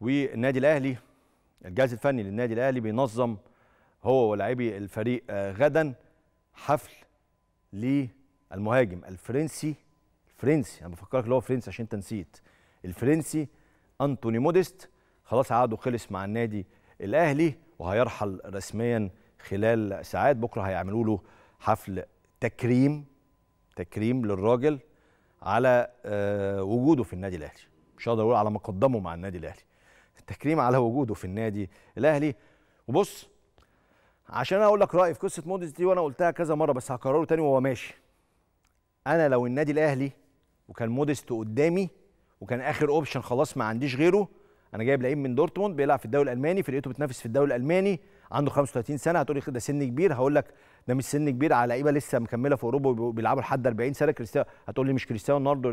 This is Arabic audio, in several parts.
والنادي الاهلي الجهاز الفني للنادي الاهلي بينظم هو ولاعبي الفريق آه، غدا حفل للمهاجم الفرنسي الفرنسي انا بفكرك اللي هو فرنسي عشان انت نسيت الفرنسي انتوني موديست خلاص عقده خلص مع النادي الاهلي وهيرحل رسميا خلال ساعات بكره هيعملوا له حفل تكريم تكريم للراجل على آه، وجوده في النادي الاهلي مش هقدر اقول على ما قدمه مع النادي الاهلي التكريم على وجوده في النادي الاهلي وبص عشان اقول لك رايي في قصه مودريتش دي وانا قلتها كذا مره بس هكرره تاني وهو ماشي انا لو النادي الاهلي وكان مودريتش قدامي وكان اخر اوبشن خلاص ما عنديش غيره انا جايب لعيب من دورتموند بيلعب في الدوري الالماني فرقته بتنافس في الدوري الالماني عنده 35 سنه هتقولي ده سن كبير هقول لك ده مش سن كبير على لعيبه لسه مكمله في اوروبا وبيلعبوا لحد 40 سنه كريستيانو هتقول لي مش كريستيانو رونالدو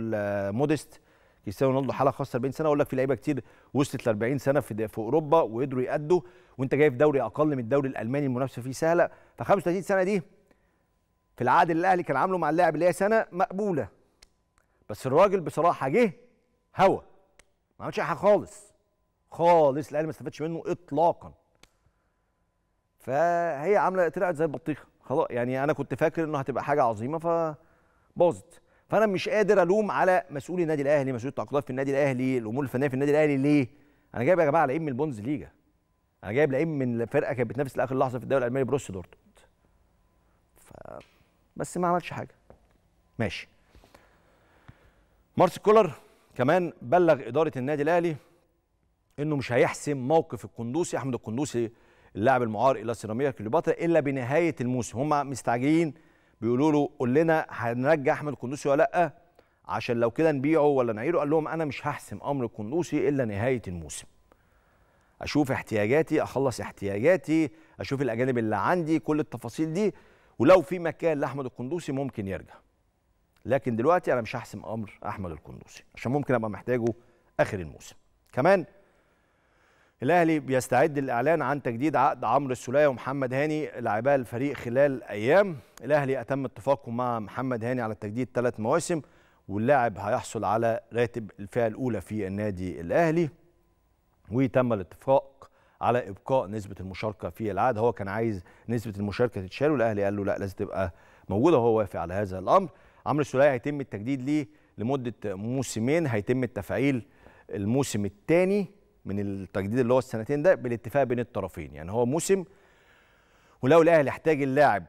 موديست كريستيانو رونالدو حاله خاصه 40 سنه اقول لك في لعيبه كتير وصلت ل 40 سنه في, في اوروبا وقدروا يأدوا وانت جاي في دوري اقل من الدوري الالماني المنافسه فيه سهله ف 35 سنه دي في العقد اللي الاهلي كان عامله مع اللاعب اللي هي سنه مقبوله بس الراجل بصراحه جه هوا ما عملش حاجه خالص خالص الاهلي ما استفادش منه اطلاقا فهي عامله طلعت زي البطيخه خلاص يعني انا كنت فاكر انه هتبقى حاجه عظيمه فباظت فانا مش قادر الوم على مسؤول النادي الاهلي مسؤول التعاقدات في النادي الاهلي الامور الفنيه في النادي الاهلي ليه انا جايب يا جماعه لعيب من البونز ليجا انا جايب لعيب من فرقه كانت بتنافس لاخر لحظه في الدوري الالماني بروسيا دورتموند ف... بس ما عملش حاجه ماشي مارس كولر كمان بلغ اداره النادي الاهلي انه مش هيحسم موقف القندوسي احمد القندوسي اللاعب المعار الى سيراميكا كليوباترا الا بنهايه الموسم هم مستعجلين بيقولوا له قول لنا هنرجع احمد القندوسي ولا لا عشان لو كده نبيعه ولا نعيره قال لهم انا مش هحسم امر القندوسي الا نهايه الموسم اشوف احتياجاتي اخلص احتياجاتي اشوف الاجانب اللي عندي كل التفاصيل دي ولو في مكان لاحمد القندوسي ممكن يرجع لكن دلوقتي انا مش هحسم امر احمد القندوسي عشان ممكن ابقى محتاجه اخر الموسم كمان الاهلي بيستعد للاعلان عن تجديد عقد عمرو السوليه ومحمد هاني لاعبا الفريق خلال ايام الاهلي اتم اتفاقه مع محمد هاني على تجديد ثلاث مواسم واللاعب هيحصل على راتب الفئه الاولى في النادي الاهلي وتم الاتفاق على ابقاء نسبه المشاركه في العقد هو كان عايز نسبه المشاركه تتشال والاهلي قال له لا لازم تبقى موجوده وهو وافق على هذا الامر عمرو السوليه هيتم التجديد ليه لمده موسمين هيتم التفعيل الموسم الثاني من التجديد اللي هو السنتين ده بالاتفاق بين الطرفين يعني هو موسم ولو الاهلي احتاج اللاعب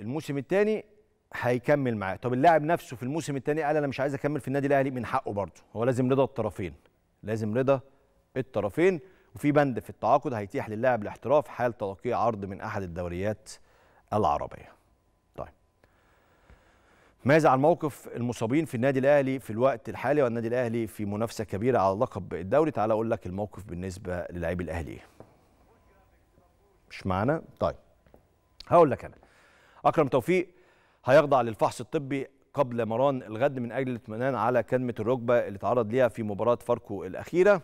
الموسم الثاني هيكمل معاه طب اللاعب نفسه في الموسم الثاني قال انا مش عايز اكمل في النادي الاهلي من حقه برضه هو لازم رضا الطرفين لازم رضا الطرفين وفي بند في التعاقد هيتيح للاعب الاحتراف حال تلقي عرض من احد الدوريات العربيه ماذا عن موقف المصابين في النادي الاهلي في الوقت الحالي والنادي الاهلي في منافسه كبيره على لقب الدوري تعال اقول لك الموقف بالنسبه للاعبي الاهلي مش معانا طيب هقول لك انا اكرم توفيق هيخضع للفحص الطبي قبل مران الغد من اجل الاطمئنان على كدمه الركبه اللي تعرض ليها في مباراه فاركو الاخيره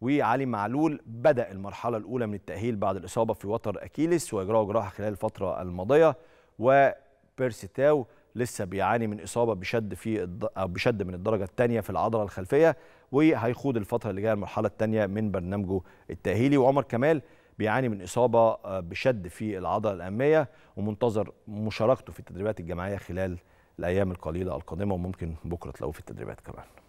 وعلي معلول بدا المرحله الاولى من التاهيل بعد الاصابه في وتر اكيلس واجراء جراحه خلال الفتره الماضيه تاو لسه بيعاني من اصابه بشد في أو بشد من الدرجه الثانيه في العضله الخلفيه وهيخوض الفتره اللي جايه المرحله الثانيه من برنامجه التاهيلي وعمر كمال بيعاني من اصابه آه، بشد في العضله الاماميه ومنتظر مشاركته في التدريبات الجماعيه خلال الايام القليله القادمه وممكن بكره تلاقوه في التدريبات كمان